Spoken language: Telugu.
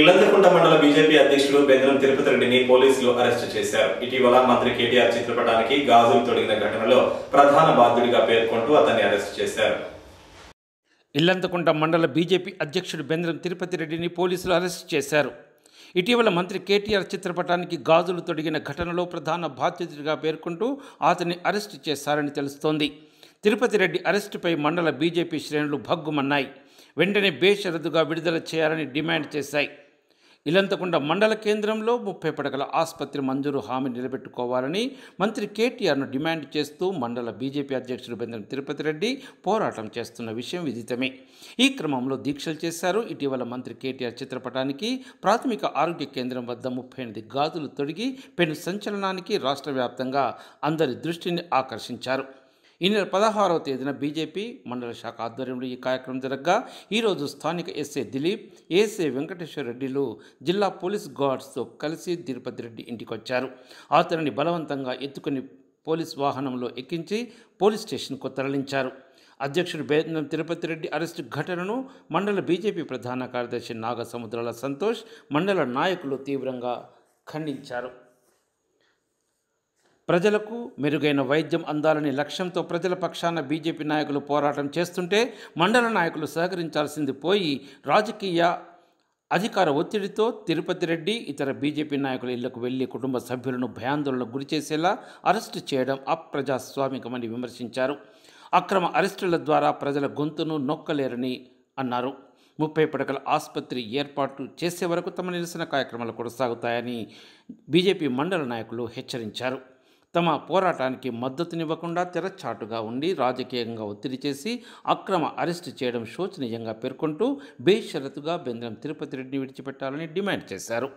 ఇల్లందకుంట మండల బీజేపీ అధ్యక్షుడు బెందరం తిరుపతి రెడ్డిని పోలీసులు అరెస్టు చేశారు ఇటీవల మంత్రి కేటీఆర్ చిత్రపటానికి గాజులు తొడిగిన ఘటనలో ప్రధాన బాధ్యుడిగా పేర్కొంటూ అతన్ని అరెస్టు చేశారు ఇల్లంతకుంట మండల బీజేపీ అధ్యక్షుడు బెంద్రం తిరుపతి రెడ్డిని పోలీసులు అరెస్టు చేశారు ఇటీవల మంత్రి కేటీఆర్ చిత్రపటానికి గాజులు తొడిగిన ఘటనలో ప్రధాన బాధ్యతగా పేర్కొంటూ అతన్ని అరెస్టు చేశారని తెలుస్తోంది తిరుపతి రెడ్డి అరెస్టుపై మండల బీజేపీ శ్రేణులు భగ్గుమన్నాయి వెంటనే బేషరదుగా విడుదల చేయాలని డిమాండ్ చేశాయి ఇలంతకుండ మండల కేంద్రంలో ముప్పై పడకల ఆసుపత్రి మంజూరు హామీ నిలబెట్టుకోవాలని మంత్రి కేటీఆర్ను డిమాండ్ చేస్తూ మండల బీజేపీ అధ్యక్షుడు బెందం తిరుపతి రెడ్డి పోరాటం చేస్తున్న విషయం విదితమే ఈ క్రమంలో దీక్షలు చేశారు ఇటీవల మంత్రి కేటీఆర్ చిత్రపటానికి ప్రాథమిక ఆరోగ్య కేంద్రం వద్ద ముప్పై ఎనిమిది గాజులు తొడిగి పెను సంచలనానికి రాష్ట్ర వ్యాప్తంగా అందరి దృష్టిని ఆకర్షించారు ఈ నెల పదహారవ తేదీన బీజేపీ మండల శాఖ ఆధ్వర్యంలో ఈ కార్యక్రమం జరగగా ఈరోజు స్థానిక ఎస్ఏ దిలీప్ ఎస్ఏ వెంకటేశ్వర రెడ్డిలు జిల్లా పోలీస్ గార్డ్స్తో కలిసి తిరుపతి రెడ్డి ఇంటికి వచ్చారు అతనిని బలవంతంగా ఎత్తుకుని పోలీస్ వాహనంలో ఎక్కించి పోలీస్ స్టేషన్కు తరలించారు అధ్యక్షుడు బేదం తిరుపతి రెడ్డి అరెస్టు ఘటనను మండల బీజేపీ ప్రధాన కార్యదర్శి నాగసముద్రాల సంతోష్ మండల నాయకులు తీవ్రంగా ఖండించారు ప్రజలకు మెరుగైన వైద్యం అందాలని లక్ష్యంతో ప్రజల పక్షాన బీజేపీ నాయకులు పోరాటం చేస్తుంటే మండల నాయకులు సహకరించాల్సింది పోయి రాజకీయ అధికార ఒత్తిడితో తిరుపతి రెడ్డి ఇతర బీజేపీ నాయకుల ఇళ్లకు వెళ్లి కుటుంబ సభ్యులను భయాందోళనకు గురిచేసేలా అరెస్టు చేయడం అప్రజాస్వామికమని విమర్శించారు అక్రమ అరెస్టుల ద్వారా ప్రజల గొంతును నొక్కలేరని అన్నారు ముప్పై పడకల ఆసుపత్రి ఏర్పాటు చేసే వరకు తమ నిరసన కార్యక్రమాలు కొనసాగుతాయని బీజేపీ మండల నాయకులు హెచ్చరించారు తమ పోరాటానికి మద్దతునివ్వకుండా తెరచాటుగా ఉండి రాజకీయంగా ఒత్తిడి చేసి అక్రమ అరెస్టు చేయడం శోచనీయంగా పేర్కొంటూ బేషరతుగా బెంద్రం తిరుపతి రెడ్డిని విడిచిపెట్టాలని డిమాండ్ చేశారు